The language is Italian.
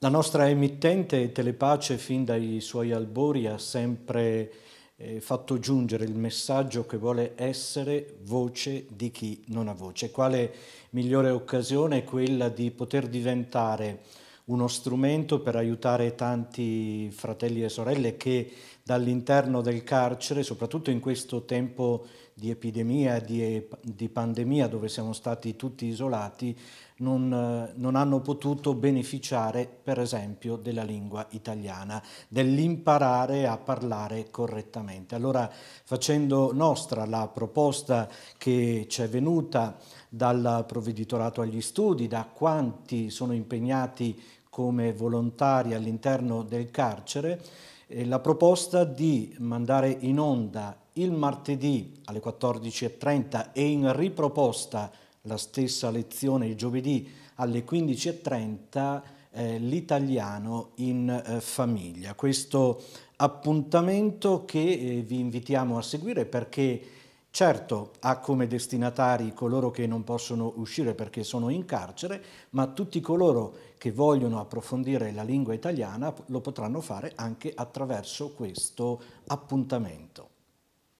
La nostra emittente Telepace fin dai suoi albori ha sempre eh, fatto giungere il messaggio che vuole essere voce di chi non ha voce. Quale migliore occasione è quella di poter diventare uno strumento per aiutare tanti fratelli e sorelle che dall'interno del carcere, soprattutto in questo tempo di epidemia, di, di, pandemia, dove siamo stati tutti isolati, non, non hanno potuto beneficiare, per esempio, della lingua italiana, dell'imparare a parlare correttamente. Allora, facendo nostra la proposta che ci è venuta dal provveditorato agli studi, da quanti sono impegnati come volontari all'interno del carcere, eh, la proposta di mandare in onda il martedì alle 14.30 e in riproposta la stessa lezione il giovedì alle 15.30 eh, l'italiano in eh, famiglia. Questo appuntamento che eh, vi invitiamo a seguire perché certo ha come destinatari coloro che non possono uscire perché sono in carcere, ma tutti coloro che vogliono approfondire la lingua italiana lo potranno fare anche attraverso questo appuntamento.